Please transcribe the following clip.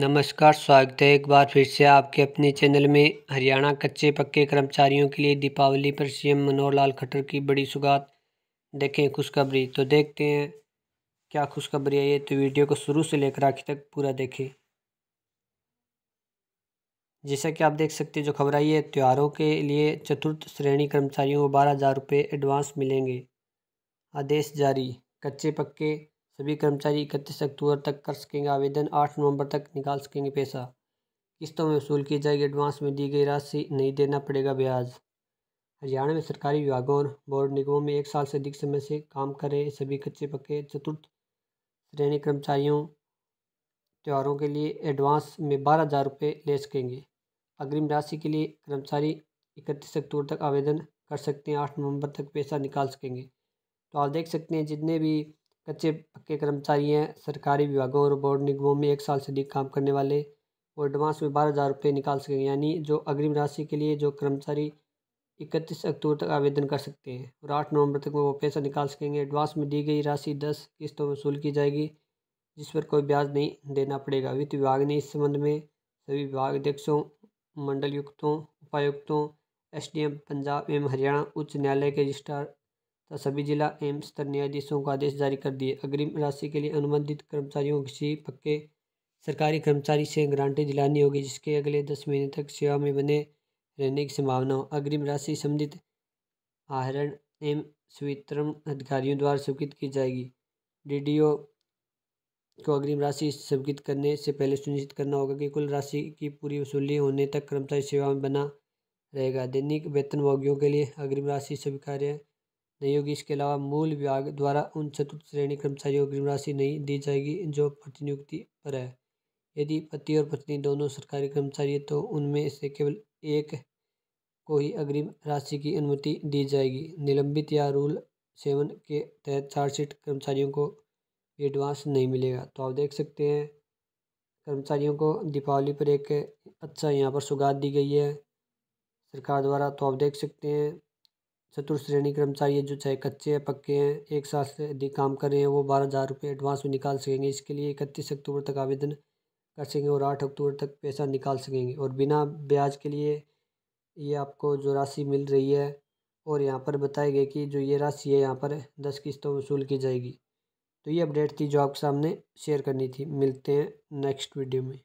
नमस्कार स्वागत है एक बार फिर से आपके अपने चैनल में हरियाणा कच्चे पक्के कर्मचारियों के लिए दीपावली पर सीएम मनोहर लाल खट्टर की बड़ी सुगात देखें खुशखबरी तो देखते हैं क्या खुशखबरी है ये तो वीडियो को शुरू से लेकर आखिर तक पूरा देखें जैसा कि आप देख सकते हैं जो खबर आई है त्योहारों के लिए चतुर्थ श्रेणी कर्मचारियों को बारह हज़ार रुपये एडवांस मिलेंगे आदेश जारी कच्चे पक्के सभी कर्मचारी इकतीस अक्टूबर तक कर सकेंगे आवेदन आठ नवंबर तक निकाल सकेंगे पैसा किस्तों में वसूल की जाएगी एडवांस में दी गई राशि नहीं देना पड़ेगा ब्याज हरियाणा में सरकारी विभागों और बोर्ड निगमों में एक साल से अधिक समय से काम कर रहे सभी कच्चे पक्के चतुर्थ श्रेणी कर्मचारियों त्योहारों के लिए एडवांस में बारह हज़ार रुपये ले सकेंगे अग्रिम राशि के लिए कर्मचारी इकतीस अक्टूबर तक आवेदन कर सकते हैं आठ नवंबर तक पैसा निकाल सकेंगे तो आप देख सकते हैं जितने भी कच्चे पक्के कर्मचारी हैं सरकारी विभागों और बोर्ड निगमों में एक साल से अधिक काम करने वाले और एडवांस में बारह हज़ार रुपये निकाल सकेंगे यानी जो अग्रिम राशि के लिए जो कर्मचारी इकतीस अक्टूबर तक आवेदन कर सकते हैं और आठ नवंबर तक वो पैसा निकाल सकेंगे एडवांस में दी गई राशि दस किस्तों में वसूल की जाएगी जिस पर कोई ब्याज नहीं देना पड़ेगा वित्त विभाग ने इस संबंध में सभी विभाग अध्यक्षों मंडलयुक्तों उपायुक्तों एस पंजाब एवं हरियाणा उच्च न्यायालय के रजिस्ट्रार तथा तो सभी जिला एवं सत्र न्यायाधीशों को आदेश जारी कर दिए अग्रिम राशि के लिए अनुबंधित कर्मचारियों को किसी पक्के सरकारी कर्मचारी से गारंटी दिलानी होगी जिसके अगले दस महीने तक सेवा में बने रहने की संभावना हो अग्रिम राशि संबंधित आहरण एम स्वितरण अधिकारियों द्वारा स्वीकृत की जाएगी डीडीओ को अग्रिम राशि स्वीकृत करने से पहले सुनिश्चित करना होगा कि कुल राशि की पूरी वसूली होने तक कर्मचारी सेवा में बना रहेगा दैनिक वेतन भोगियों के लिए अग्रिम राशि स्वीकार्य नहीं होगी इसके अलावा मूल विभाग द्वारा उन चतुर्थ श्रेणी कर्मचारियों को राशि नहीं दी जाएगी जो प्रतिनियुक्ति पर है यदि पति और पत्नी दोनों सरकारी कर्मचारी तो उनमें से केवल एक को ही अग्रिम राशि की अनुमति दी जाएगी निलंबित या रूल सेवन के तहत चार्जशीट कर्मचारियों को एडवांस नहीं मिलेगा तो आप देख सकते हैं कर्मचारियों को दीपावली पर एक अच्छा यहाँ पर सुगात दी गई है सरकार द्वारा तो आप देख सकते हैं चतुर्थ श्रेणी कर्मचारी जो चाहे कच्चे हैं पक्के हैं एक साल से अधिक काम कर रहे हैं वो बारह हज़ार रुपये एडवांस में निकाल सकेंगे इसके लिए इकतीस अक्टूबर तक आवेदन कर सकेंगे और आठ अक्टूबर तक पैसा निकाल सकेंगे और बिना ब्याज के लिए ये आपको जो राशि मिल रही है और यहाँ पर बताया गया कि जो ये राशि है यहाँ पर दस किस्तों वसूल की जाएगी तो ये अपडेट थी जो आपके सामने शेयर करनी थी मिलते हैं नेक्स्ट वीडियो में